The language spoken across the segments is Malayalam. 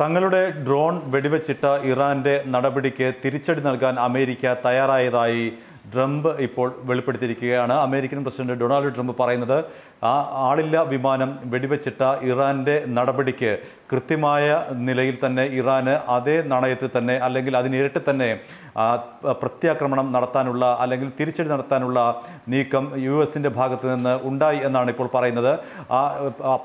തങ്ങളുടെ ഡ്രോൺ വെടിവെച്ചിട്ട ഇറാന്റെ നടപടിക്ക് തിരിച്ചടി നൽകാൻ അമേരിക്ക തയ്യാറായതായി ട്രംപ് ഇപ്പോൾ വെളിപ്പെടുത്തിയിരിക്കുകയാണ് അമേരിക്കൻ പ്രസിഡന്റ് ഡൊണാൾഡ് ട്രംപ് പറയുന്നത് ആ ആളില്ല വിമാനം വെടിവെച്ചിട്ട ഇറാൻ്റെ നടപടിക്ക് കൃത്യമായ നിലയിൽ തന്നെ ഇറാന് അതേ നാണയത്തിൽ തന്നെ അല്ലെങ്കിൽ അതിനിരട്ടി തന്നെ പ്രത്യാക്രമണം നടത്താനുള്ള അല്ലെങ്കിൽ തിരിച്ചടി നടത്താനുള്ള നീക്കം യു എസിൻ്റെ ഭാഗത്ത് നിന്ന് ഉണ്ടായി എന്നാണ് ഇപ്പോൾ പറയുന്നത് ആ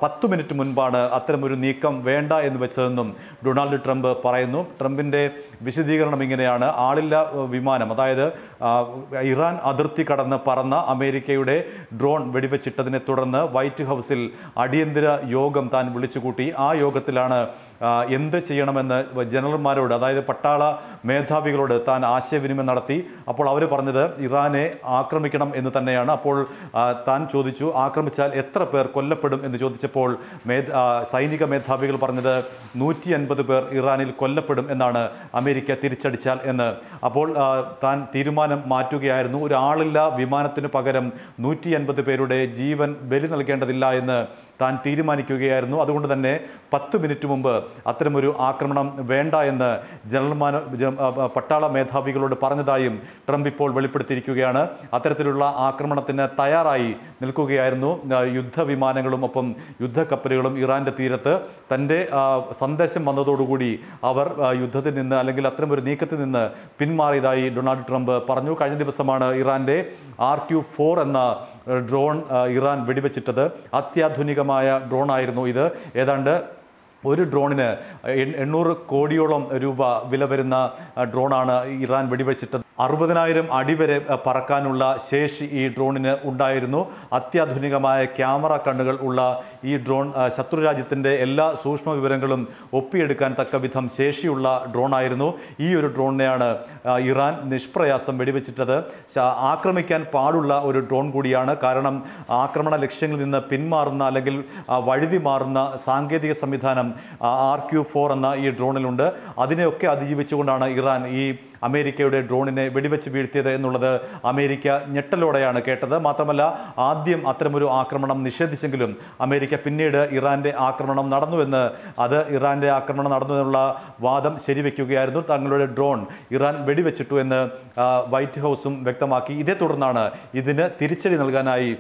പത്ത് മിനിറ്റ് മുൻപാണ് അത്തരമൊരു നീക്കം വേണ്ട എന്ന് വെച്ചതെന്നും ഡൊണാൾഡ് ട്രംപ് പറയുന്നു ട്രംപിൻ്റെ വിശദീകരണം ഇങ്ങനെയാണ് ആളില്ല വിമാനം അതായത് ഇറാൻ അതിർത്തി കടന്ന് പറന്ന അമേരിക്കയുടെ ഡ്രോൺ വെടിവെച്ചിട്ടതിനെ തുടർന്ന് വൈറ്റ് ഹൗസിൽ അടിയന്തര യോഗം താൻ വിളിച്ചുകൂട്ടി ആ യോഗത്തിലാണ് എന്ത് ചെയ്യണമെന്ന് ജനറൽമാരോട് അതായത് പട്ടാള മേധാവികളോട് താൻ ആശയവിനിമയം നടത്തി അപ്പോൾ അവർ പറഞ്ഞത് ഇറാനെ ആക്രമിക്കണം എന്ന് തന്നെയാണ് അപ്പോൾ താൻ ചോദിച്ചു ആക്രമിച്ചാൽ എത്ര പേർ കൊല്ലപ്പെടും എന്ന് ചോദിച്ചപ്പോൾ സൈനിക മേധാവികൾ പറഞ്ഞത് നൂറ്റി അൻപത് പേർ ഇറാനിൽ കൊല്ലപ്പെടും എന്നാണ് അമേരിക്ക തിരിച്ചടിച്ചാൽ എന്ന് അപ്പോൾ താൻ തീരുമാനം മാറ്റുകയായിരുന്നു ഒരാളില്ല വിമാനത്തിന് പകരം നൂറ്റി അൻപത് പേരുടെ ജീവൻ ബലി നൽകേണ്ടതില്ല എന്ന് താൻ തീരുമാനിക്കുകയായിരുന്നു അതുകൊണ്ട് തന്നെ പത്ത് മിനിറ്റ് മുമ്പ് അത്തരമൊരു ആക്രമണം വേണ്ട എന്ന് ജനറൽ പട്ടാള മേധാവികളോട് പറഞ്ഞതായും ട്രംപ് ഇപ്പോൾ വെളിപ്പെടുത്തിയിരിക്കുകയാണ് അത്തരത്തിലുള്ള ആക്രമണത്തിന് തയ്യാറായി നിൽക്കുകയായിരുന്നു യുദ്ധവിമാനങ്ങളും ഒപ്പം യുദ്ധക്കപ്പലുകളും ഇറാൻ്റെ തീരത്ത് തൻ്റെ സന്ദേശം വന്നതോടുകൂടി അവർ യുദ്ധത്തിൽ നിന്ന് അല്ലെങ്കിൽ അത്തരമൊരു ഒരു നീക്കത്തിൽ നിന്ന് പിന്മാറിയതായി ഡൊണാൾഡ് ട്രംപ് പറഞ്ഞു കഴിഞ്ഞ ദിവസമാണ് ഇറാൻ്റെ ആർ ക്യു ഫോർ എന്ന ഡ്രോൺ ഇറാൻ വെടിവെച്ചിട്ടത് അത്യാധുനികമായ ഡ്രോണായിരുന്നു ഇത് ഏതാണ്ട് ഒരു ഡ്രോണിന് എണ്ണൂറ് കോടിയോളം രൂപ വില വരുന്ന ഡ്രോണാണ് ഇറാൻ വെടിവെച്ചിട്ടത് അറുപതിനായിരം അടി വരെ പറക്കാനുള്ള ശേഷി ഈ ഡ്രോണിന് ഉണ്ടായിരുന്നു അത്യാധുനികമായ ക്യാമറ കണ്ണുകൾ ഉള്ള ഈ ഡ്രോൺ ശത്രുരാജ്യത്തിൻ്റെ എല്ലാ സൂക്ഷ്മ വിവരങ്ങളും ഒപ്പിയെടുക്കാൻ തക്ക വിധം ശേഷിയുള്ള ഡ്രോണായിരുന്നു ഈ ഒരു ഡ്രോണിനെയാണ് ഇറാൻ നിഷ്പ്രയാസം വെടിവെച്ചിട്ടത് ആക്രമിക്കാൻ പാടുള്ള ഒരു ഡ്രോൺ കൂടിയാണ് കാരണം ആക്രമണ ലക്ഷ്യങ്ങളിൽ നിന്ന് പിന്മാറുന്ന അല്ലെങ്കിൽ വഴുതി മാറുന്ന സാങ്കേതിക സംവിധാനം ആർ ക്യു ഫോർ എന്ന ഈ ഡ്രോണിലുണ്ട് അതിനെയൊക്കെ അതിജീവിച്ചുകൊണ്ടാണ് ഇറാൻ ഈ അമേരിക്കയുടെ ഡ്രോണിനെ വെടിവെച്ച് വീഴ്ത്തിയത് എന്നുള്ളത് അമേരിക്ക ഞെട്ടലോടെയാണ് കേട്ടത് മാത്രമല്ല ആദ്യം അത്തരമൊരു ആക്രമണം നിഷേധിച്ചെങ്കിലും അമേരിക്ക പിന്നീട് ഇറാൻ്റെ ആക്രമണം നടന്നുവെന്ന് അത് ഇറാൻ്റെ ആക്രമണം നടന്നു എന്നുള്ള വാദം ശരിവെക്കുകയായിരുന്നു തങ്ങളുടെ ഡ്രോൺ ഇറാൻ വെടിവെച്ചിട്ടു എന്ന് വൈറ്റ് ഹൗസും വ്യക്തമാക്കി ഇതേ തുടർന്നാണ് ഇതിന് തിരിച്ചടി നൽകാനായി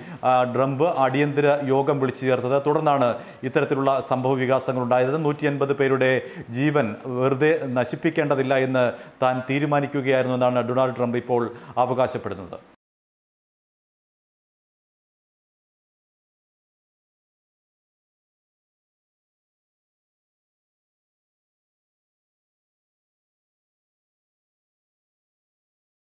ട്രംപ് അടിയന്തര യോഗം വിളിച്ചു ചേർത്തത് തുടർന്നാണ് ഇത്തരത്തിലുള്ള സംഭവ ഉണ്ടായത് നൂറ്റി പേരുടെ ജീവൻ വെറുതെ നശിപ്പിക്കേണ്ടതില്ല എന്ന് താൻ തീരുമാനം തീരുമാനിക്കുകയായിരുന്നു എന്നാണ് ഡൊണാൾഡ് ട്രംപ് ഇപ്പോൾ അവകാശപ്പെടുന്നത്